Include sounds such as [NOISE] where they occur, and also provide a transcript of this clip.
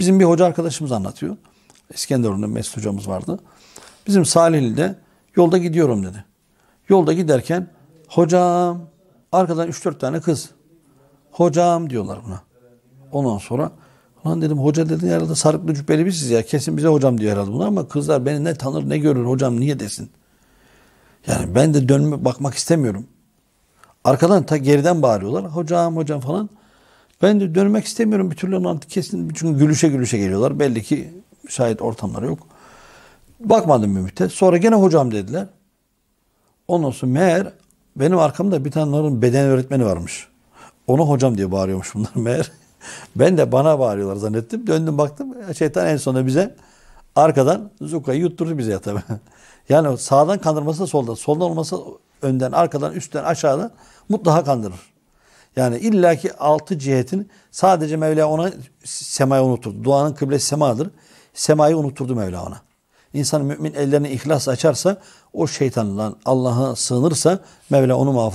Bizim bir hoca arkadaşımız anlatıyor. İskenderun'da Mesut hocamız vardı. Bizim Salihli'de yolda gidiyorum dedi. Yolda giderken hocam arkadan 3-4 tane kız hocam diyorlar buna. Ondan sonra Lan dedim hoca dedi herhalde sarıklı cübbeli bir ya. Kesin bize hocam diyor herhalde bunlar ama kızlar beni ne tanır ne görür hocam niye desin. Yani ben de dönme bakmak istemiyorum. Arkadan ta geriden bağırıyorlar. Hocam hocam falan. Ben de dönmek istemiyorum bir türlü mantık kesin. Çünkü gülüşe gülüşe geliyorlar. Belli ki müsait ortamları yok. Bakmadım bir müddet. Sonra gene hocam dediler. Ondan sonra meğer benim arkamda bir tane onların beden öğretmeni varmış. Onu hocam diye bağırıyormuş bunlar [LAUGHS] meğer. ben de bana bağırıyorlar zannettim. Döndüm baktım. Şeytan en sonunda bize arkadan Zuka'yı yutturdu bize ya tabii. [LAUGHS] yani sağdan kandırması da soldan. Soldan olmasa önden, arkadan, üstten, aşağıdan mutlaka kandırır. Yani illaki altı cihetin sadece Mevla ona semayı unuturdu. Duanın kıblesi semadır. Semayı unuturdu Mevla ona. İnsan mümin ellerini ihlas açarsa o şeytanla Allah'a sığınırsa Mevla onu muhafaza